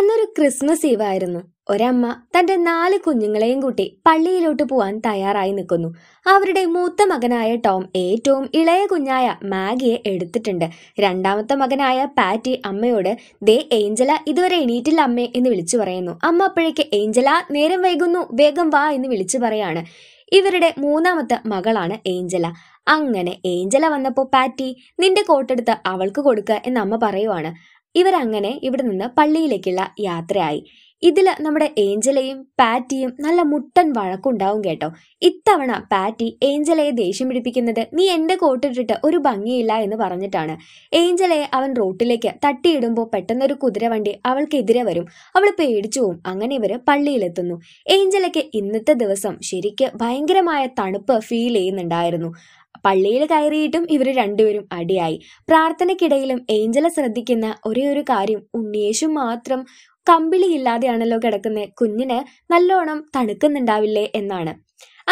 അന്നൊരു Christmas eve ആയിരുന്നു ഒരമ്മ തന്റെ നാല് കുഞ്ഞുങ്ങളെയും കൂട്ടി പള്ളിയിലോട്ട് പോവാൻ തയ്യാറായി നിൽക്കുന്നു അവരുടെ മൂത്ത മകനായ ടോം ഏറ്റവും ഇളയ കുഞ്ഞായ മാഗിയെ എടുത്തിട്ടുണ്ട് രണ്ടാമത്തെ മകനായ പാറ്റി അമ്മയോട് ദേ ഏഞ്ചല ഇതുവരെ എണീറ്റില്ല അമ്മേ എന്ന് വിളിച്ചു പറയുന്നു അമ്മ അപ്പോഴേക്ക് ഏഞ്ചല നേരം വൈകുന്നു വേഗം വാ എന്ന് വിളിച്ചു പറയാണ് ഇവരുടെ മൂന്നാമത്തെ മകളാണ് ഏഞ്ചല അങ്ങനെ ഏഞ്ചല വന്നപ്പോൾ പാറ്റി നിന്റെ കോട്ടെടുത്ത് അവൾക്ക് കൊടുക്കുക എന്ന് അമ്മ പറയുവാണ് ഇവരങ്ങനെ ഇവിടെ നിന്ന് പള്ളിയിലേക്കുള്ള യാത്രയായി ഇതിൽ നമ്മുടെ ഏഞ്ചലയും പാറ്റിയും നല്ല മുട്ടൻ വഴക്കുണ്ടാവും കേട്ടോ ഇത്തവണ പാറ്റി ഏഞ്ചലയെ ദേഷ്യം പിടിപ്പിക്കുന്നത് നീ എന്റെ കോട്ടിട്ടിട്ട് ഒരു ഭംഗിയില്ല എന്ന് പറഞ്ഞിട്ടാണ് ഏഞ്ചലയെ അവൻ റോട്ടിലേക്ക് തട്ടിയിടുമ്പോൾ പെട്ടെന്നൊരു കുതിരവണ്ടി അവൾക്കെതിരെ വരും അവൾ പേടിച്ചു പോവും അങ്ങനെ ഇവർ പള്ളിയിലെത്തുന്നു ഏഞ്ചലയ്ക്ക് ഇന്നത്തെ ദിവസം ശരിക്ക് ഭയങ്കരമായ തണുപ്പ് ഫീൽ ചെയ്യുന്നുണ്ടായിരുന്നു പള്ളിയിൽ കയറിയിട്ടും ഇവർ രണ്ടുപേരും അടിയായി പ്രാർത്ഥനയ്ക്കിടയിലും ഏഞ്ചല ശ്രദ്ധിക്കുന്ന ഒരേ ഒരു കാര്യം ഉണ്ണിയേശു മാത്രം കമ്പിളിയില്ലാതെയാണല്ലോ കിടക്കുന്നത് കുഞ്ഞിന് നല്ലോണം തണുക്കുന്നുണ്ടാവില്ലേ എന്നാണ്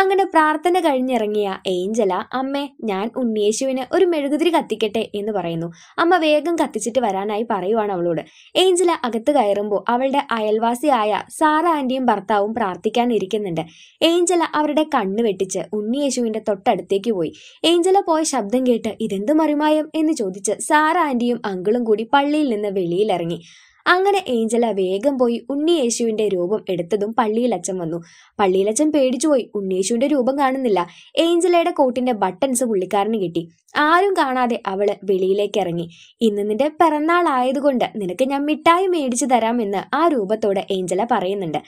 അങ്ങനെ പ്രാർത്ഥന കഴിഞ്ഞിറങ്ങിയ ഏഞ്ചല അമ്മേ ഞാൻ ഉണ്ണിയേശുവിന് ഒരു മെഴുകുതിരി കത്തിക്കട്ടെ എന്ന് പറയുന്നു അമ്മ വേഗം കത്തിച്ചിട്ട് വരാനായി പറയുവാണ് അവളോട് ഏഞ്ചല അകത്ത് കയറുമ്പോൾ അവളുടെ അയൽവാസിയായ സാറ ആന്റിയും ഭർത്താവും പ്രാർത്ഥിക്കാനിരിക്കുന്നുണ്ട് ഏഞ്ചല അവരുടെ കണ്ണ് വെട്ടിച്ച് ഉണ്ണിയേശുവിന്റെ തൊട്ടടുത്തേക്ക് പോയി ഏഞ്ചല പോയ ശബ്ദം കേട്ട് ഇതെന്ത് മറിമായം എന്ന് ചോദിച്ച് സാറ ആന്റിയും അങ്കിളും കൂടി പള്ളിയിൽ നിന്ന് വെളിയിലിറങ്ങി അങ്ങനെ ഏഞ്ചല വേഗം പോയി ഉണ്ണിയേശുവിന്റെ രൂപം എടുത്തതും പള്ളിയിലച്ചൻ വന്നു പള്ളിയിലച്ചൻ പേടിച്ചുപോയി ഉണ്ണിയേശുവിന്റെ രൂപം കാണുന്നില്ല ഏഞ്ചലയുടെ കോട്ടിന്റെ ബട്ടൺസ് പുള്ളിക്കാരന് കിട്ടി ആരും കാണാതെ അവള് വെളിയിലേക്ക് ഇറങ്ങി ഇന്ന് നിന്റെ പിറന്നാൾ ആയതുകൊണ്ട് നിനക്ക് ഞാൻ മിഠായി മേടിച്ചു തരാമെന്ന് ആ രൂപത്തോട് ഏഞ്ചല പറയുന്നുണ്ട്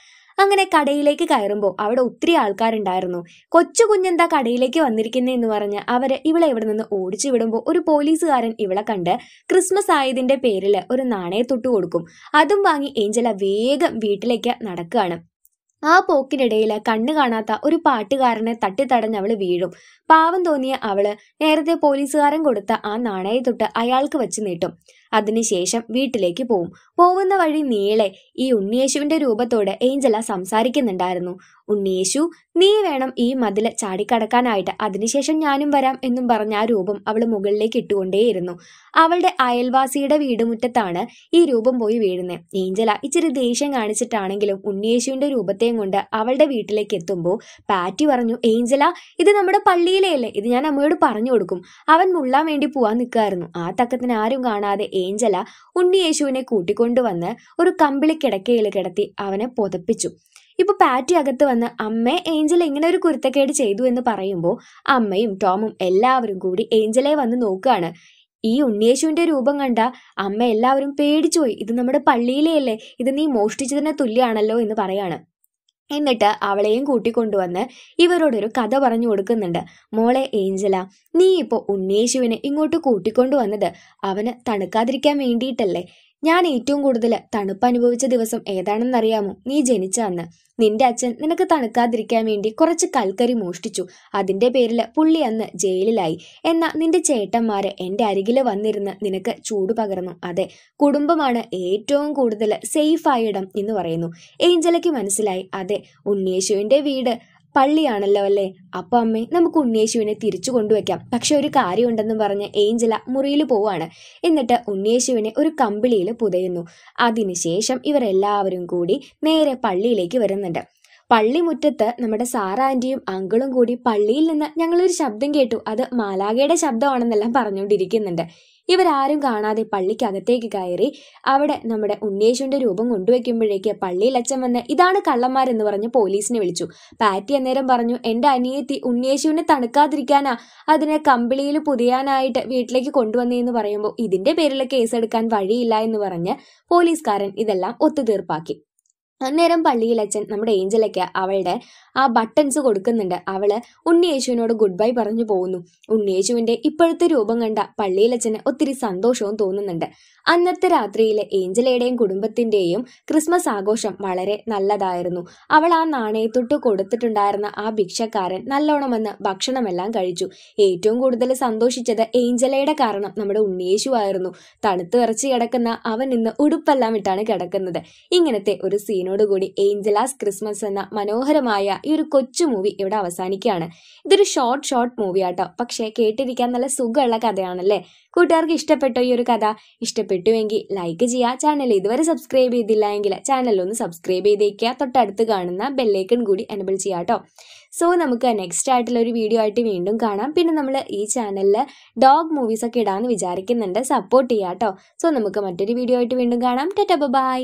അങ്ങനെ കടയിലേക്ക് കയറുമ്പോൾ അവിടെ ഒത്തിരി ആൾക്കാരുണ്ടായിരുന്നു കൊച്ചു കുഞ്ഞെന്താ കടയിലേക്ക് വന്നിരിക്കുന്നതെന്ന് പറഞ്ഞ് അവരെ ഇവളെ ഇവിടെ നിന്ന് ഓടിച്ചു വിടുമ്പോൾ ഒരു പോലീസുകാരൻ ഇവളെ കണ്ട് ക്രിസ്മസ് ആയതിന്റെ പേരിൽ ഒരു നാണയത്തൊട്ട് കൊടുക്കും അതും വാങ്ങി ഏഞ്ചല വേഗം വീട്ടിലേക്ക് നടക്കുകയാണ് ആ പോക്കിനിടയിൽ കണ്ണു കാണാത്ത ഒരു പാട്ടുകാരനെ തട്ടിത്തടഞ്ഞ് അവള് വീഴും പാവം തോന്നിയ അവള് നേരത്തെ പോലീസുകാരൻ കൊടുത്ത ആ നാണയത്തൊട്ട് അയാൾക്ക് വെച്ച് നീട്ടും അതിനുശേഷം വീട്ടിലേക്ക് പോവും പോകുന്ന വഴി നീളെ ഈ ഉണ്ണിയേശുവിന്റെ രൂപത്തോട് ഏഞ്ചല സംസാരിക്കുന്നുണ്ടായിരുന്നു ഉണ്ണിയേശു നീ വേണം ഈ മതില് ചാടിക്കടക്കാനായിട്ട് അതിനുശേഷം ഞാനും വരാം എന്നും പറഞ്ഞ ആ രൂപം അവൾ മുകളിലേക്ക് ഇട്ടുകൊണ്ടേയിരുന്നു അവളുടെ അയൽവാസിയുടെ വീടുമുറ്റത്താണ് ഈ രൂപം പോയി വീഴുന്നത് ഏഞ്ചല ഇച്ചിരി ദേഷ്യം കാണിച്ചിട്ടാണെങ്കിലും ഉണ്ണിയേശുവിന്റെ രൂപത്തെയും കൊണ്ട് അവളുടെ വീട്ടിലേക്ക് എത്തുമ്പോൾ പാറ്റി പറഞ്ഞു ഏഞ്ചല ഇത് നമ്മുടെ പള്ളിയിലെ അല്ലേ ഇത് ഞാൻ അമ്മയോട് പറഞ്ഞു കൊടുക്കും അവൻ മുള്ളാൻ വേണ്ടി പോവാൻ നിൽക്കുമായിരുന്നു ആ തക്കത്തിന് ആരും കാണാതെ ഏഞ്ചല ഉണ്ണിയേശുവിനെ കൂട്ടിക്കൊണ്ടുവന്ന് ഒരു കമ്പിളി കിടക്കയിൽ കിടത്തി അവനെ പുതപ്പിച്ചു ഇപ്പൊ പാറ്റി അകത്ത് വന്ന് അമ്മേ ഏഞ്ചൽ ഇങ്ങനെ ഒരു കുരുത്തക്കേട് ചെയ്തു എന്ന് പറയുമ്പോൾ അമ്മയും ടോമും എല്ലാവരും കൂടി ഏഞ്ചലെ വന്ന് നോക്കുകയാണ് ഈ ഉണ്ണിയേശുവിന്റെ രൂപം കണ്ട അമ്മ എല്ലാവരും പേടിച്ചുപോയി ഇത് നമ്മുടെ പള്ളിയിലെയല്ലേ ഇത് നീ മോഷ്ടിച്ചതിനെ തുല്യാണല്ലോ എന്ന് പറയാണ് എന്നിട്ട് അവളെയും കൂട്ടിക്കൊണ്ടുവന്ന് ഇവരോടൊരു കഥ പറഞ്ഞു കൊടുക്കുന്നുണ്ട് മോളെ ഏഞ്ചല നീ ഇപ്പോൾ ഉണ്ണിയേശുവിനെ ഇങ്ങോട്ട് കൂട്ടിക്കൊണ്ടുവന്നത് അവന് തണുക്കാതിരിക്കാൻ വേണ്ടിയിട്ടല്ലേ ഞാൻ ഏറ്റവും കൂടുതൽ തണുപ്പ് അനുഭവിച്ച ദിവസം ഏതാണെന്നറിയാമോ നീ ജനിച്ച അന്ന് നിന്റെ അച്ഛൻ നിനക്ക് തണുക്കാതിരിക്കാൻ വേണ്ടി കുറച്ച് കൽക്കരി മോഷ്ടിച്ചു അതിന്റെ പേരിൽ പുള്ളി അന്ന് ജയിലിലായി എന്നാൽ നിന്റെ ചേട്ടന്മാര് എൻ്റെ അരികിൽ വന്നിരുന്ന് നിനക്ക് ചൂട് പകർന്നു അതെ കുടുംബമാണ് ഏറ്റവും കൂടുതൽ സേഫായ ഇടം എന്ന് പറയുന്നു ഏഞ്ചലയ്ക്ക് മനസ്സിലായി അതെ ഉണ്ണിയേശുവിന്റെ വീട് പള്ളിയാണല്ലോ അല്ലേ അപ്പൊ അമ്മേ നമുക്ക് ഉണ്ണിയേശുവിനെ തിരിച്ചു കൊണ്ടുവയ്ക്കാം പക്ഷെ ഒരു കാര്യമുണ്ടെന്ന് പറഞ്ഞ് ഏഞ്ചല മുറിയിൽ പോവാണ് എന്നിട്ട് ഉണ്ണിയേശുവിനെ ഒരു കമ്പിളിയിൽ പുതയുന്നു അതിനുശേഷം ഇവരെല്ലാവരും കൂടി നേരെ പള്ളിയിലേക്ക് വരുന്നുണ്ട് പള്ളിമുറ്റത്ത് നമ്മുടെ സാറാൻറ്റിയും അങ്കിളും കൂടി പള്ളിയിൽ നിന്ന് ഞങ്ങളൊരു ശബ്ദം കേട്ടു അത് മാലാഗയുടെ ശബ്ദമാണെന്നെല്ലാം പറഞ്ഞുകൊണ്ടിരിക്കുന്നുണ്ട് ഇവരാരും കാണാതെ പള്ളിക്കകത്തേക്ക് കയറി അവിടെ നമ്മുടെ ഉണ്ണിയേശുവിന്റെ രൂപം കൊണ്ടുവയ്ക്കുമ്പോഴേക്ക് പള്ളിയിൽ അച്ഛൻ വന്ന് ഇതാണ് കള്ളന്മാരെന്ന് പറഞ്ഞ് പോലീസിനെ വിളിച്ചു പാറ്റി അന്നേരം പറഞ്ഞു എൻ്റെ അനിയത്തി ഉണ്ണിയേശുവിനെ തണുക്കാതിരിക്കാനാ അതിനെ കമ്പിളിയിൽ പുതിയാനായിട്ട് വീട്ടിലേക്ക് കൊണ്ടുവന്നതെന്ന് പറയുമ്പോൾ ഇതിന്റെ പേരിൽ കേസെടുക്കാൻ വഴിയില്ല എന്ന് പറഞ്ഞ് പോലീസുകാരൻ ഇതെല്ലാം ഒത്തുതീർപ്പാക്കി അന്നേരം പള്ളിയിൽ അച്ഛൻ നമ്മുടെ ഏഞ്ചലയ്ക്ക് അവളുടെ ആ ബട്ടൺസ് കൊടുക്കുന്നുണ്ട് അവള് ഉണ്ണിയേശുവിനോട് ഗുഡ് ബൈ പറഞ്ഞു പോകുന്നു ഉണ്ണിയേശുവിന്റെ ഇപ്പോഴത്തെ രൂപം കണ്ട അച്ഛന് ഒത്തിരി സന്തോഷവും തോന്നുന്നുണ്ട് അന്നത്തെ രാത്രിയിലെ ഏഞ്ചലയുടെയും കുടുംബത്തിന്റെയും ക്രിസ്മസ് ആഘോഷം വളരെ നല്ലതായിരുന്നു അവൾ ആ നാണയത്തൊട്ട് കൊടുത്തിട്ടുണ്ടായിരുന്ന ആ ഭിക്ഷക്കാരൻ നല്ലോണം വന്ന് ഭക്ഷണമെല്ലാം കഴിച്ചു ഏറ്റവും കൂടുതൽ സന്തോഷിച്ചത് ഏഞ്ചലയുടെ കാരണം നമ്മുടെ ഉണ്ണിയേശു ആയിരുന്നു തണുത്ത് ഇറച്ചി കിടക്കുന്ന അവൻ ഇന്ന് ഉടുപ്പെല്ലാം ഇട്ടാണ് കിടക്കുന്നത് ഇങ്ങനത്തെ ഒരു സീനോ സോങ്ങിനോടുകൂടി ഏഞ്ചലാസ് ക്രിസ്മസ് എന്ന മനോഹരമായ ഈ ഒരു കൊച്ചു മൂവി ഇവിടെ അവസാനിക്കുകയാണ് ഇതൊരു ഷോർട്ട് ഷോർട്ട് മൂവി ആട്ടോ പക്ഷേ കേട്ടിരിക്കാൻ നല്ല സുഖമുള്ള കഥയാണല്ലേ കൂട്ടുകാർക്ക് ഇഷ്ടപ്പെട്ടോ ഈ ഒരു കഥ ഇഷ്ടപ്പെട്ടുവെങ്കിൽ ലൈക്ക് ചെയ്യുക ചാനൽ ഇതുവരെ സബ്സ്ക്രൈബ് ചെയ്തില്ല എങ്കിൽ ചാനലൊന്ന് സബ്സ്ക്രൈബ് ചെയ്തേക്കുക തൊട്ടടുത്ത് കാണുന്ന ബെല്ലേക്കൺ കൂടി എനബിൾ ചെയ്യാം കേട്ടോ സോ നമുക്ക് നെക്സ്റ്റ് ആയിട്ടുള്ള ഒരു വീഡിയോ ആയിട്ട് വീണ്ടും കാണാം പിന്നെ നമ്മൾ ഈ ചാനലിൽ ഡോഗ് മൂവീസ് ഒക്കെ ഇടാമെന്ന് വിചാരിക്കുന്നുണ്ട് സപ്പോർട്ട് ചെയ്യാം കേട്ടോ സോ നമുക്ക് മറ്റൊരു വീഡിയോ ആയിട്ട് വീണ്ടും കാണാം ടെറ്റ ബൈ